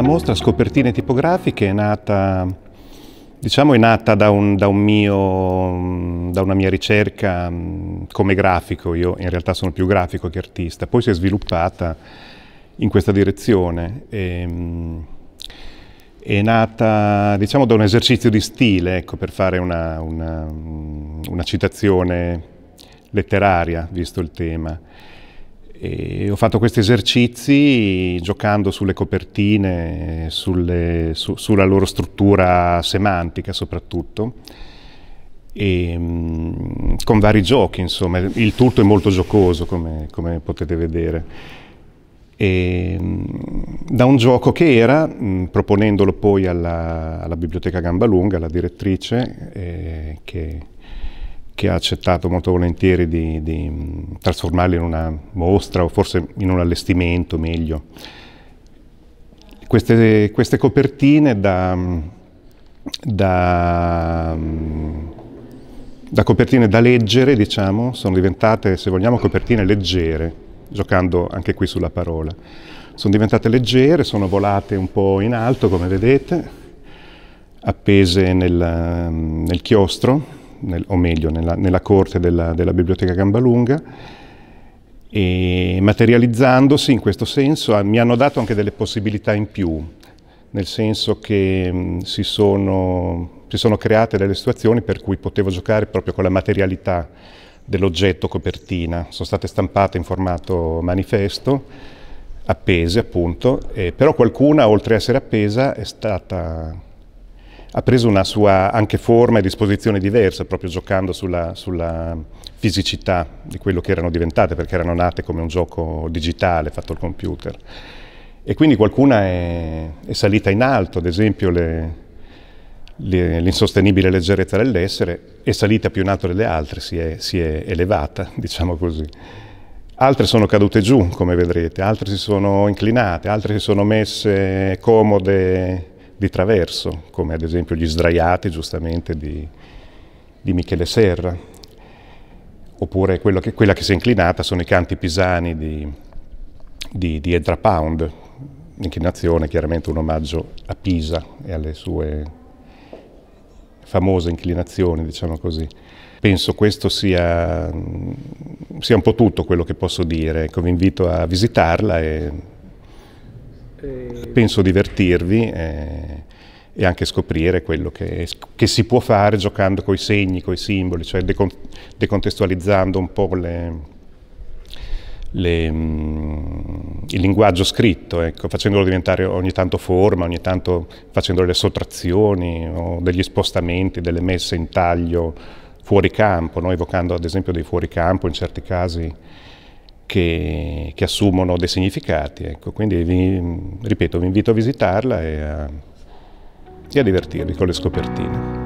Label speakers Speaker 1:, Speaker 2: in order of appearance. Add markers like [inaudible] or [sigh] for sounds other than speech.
Speaker 1: la mostra Scopertine tipografiche è nata, diciamo, è nata da, un, da, un mio, da, una mia ricerca mm, come grafico, io in realtà sono più grafico che artista, poi si è sviluppata in questa direzione. E, ehm, è nata diciamo, da un esercizio di stile, ecco, per fare una, una, mm, una citazione letteraria, visto il tema. E ho fatto questi esercizi giocando sulle copertine, sulle, su, sulla loro struttura semantica soprattutto, e, mm, con vari giochi, insomma. Il tutto è molto giocoso, come, come potete vedere. E, mm, da un gioco che era, mm, proponendolo poi alla, alla Biblioteca Gambalunga, alla direttrice, eh, che che ha accettato molto volentieri di, di mm, trasformarli in una mostra o forse in un allestimento meglio. Queste, queste copertine da, mm, da, mm, da, copertine da leggere, diciamo, sono diventate, se vogliamo, copertine leggere, giocando anche qui sulla parola. Sono diventate leggere, sono volate un po' in alto, come vedete, appese nel, nel chiostro, nel, o meglio nella, nella corte della, della, biblioteca Gambalunga e materializzandosi in questo senso ah, mi hanno dato anche delle possibilità in più, nel senso che mh, mm, si, sono, si sono create delle situazioni per cui potevo giocare proprio con la materialità dell'oggetto copertina, sono state stampate in formato manifesto appese appunto, eh, però qualcuna oltre a essere appesa è stata ha preso una sua anche forma e disposizione diversa, proprio giocando sulla, sulla, fisicità di quello che erano diventate, perché erano nate come un gioco digitale fatto al computer. E quindi qualcuna è, è salita in alto, ad esempio l'insostenibile le, le, leggerezza dell'essere è salita più in alto delle altre, si è, si è elevata, [laughs] diciamo così altre sono cadute giù, come vedrete, altre si sono inclinate, altre si sono messe comode di traverso, come ad esempio gli sdraiati giustamente di, di Michele Serra, oppure che, quella che si è inclinata sono i canti pisani di, di, di Edra Pound, inclinazione chiaramente un omaggio a Pisa e alle sue famose inclinazioni, diciamo così. Penso questo sia, sia un po' tutto quello che posso dire, ecco, vi invito a visitarla e eh, penso divertirvi eh, e anche scoprire quello che, che, si può fare giocando coi segni, coi simboli, cioè decont decontestualizzando un po' le, le, mh, mm, il linguaggio scritto, ecco, facendolo diventare ogni tanto forma, ogni tanto facendo delle sottrazioni o degli spostamenti, delle messe in taglio fuori campo, no? evocando ad esempio dei fuori campo in certi casi che, che assumono dei significati. Ecco. Quindi, vi, ripeto, vi invito a visitarla e a, e a divertirvi con le scopertine.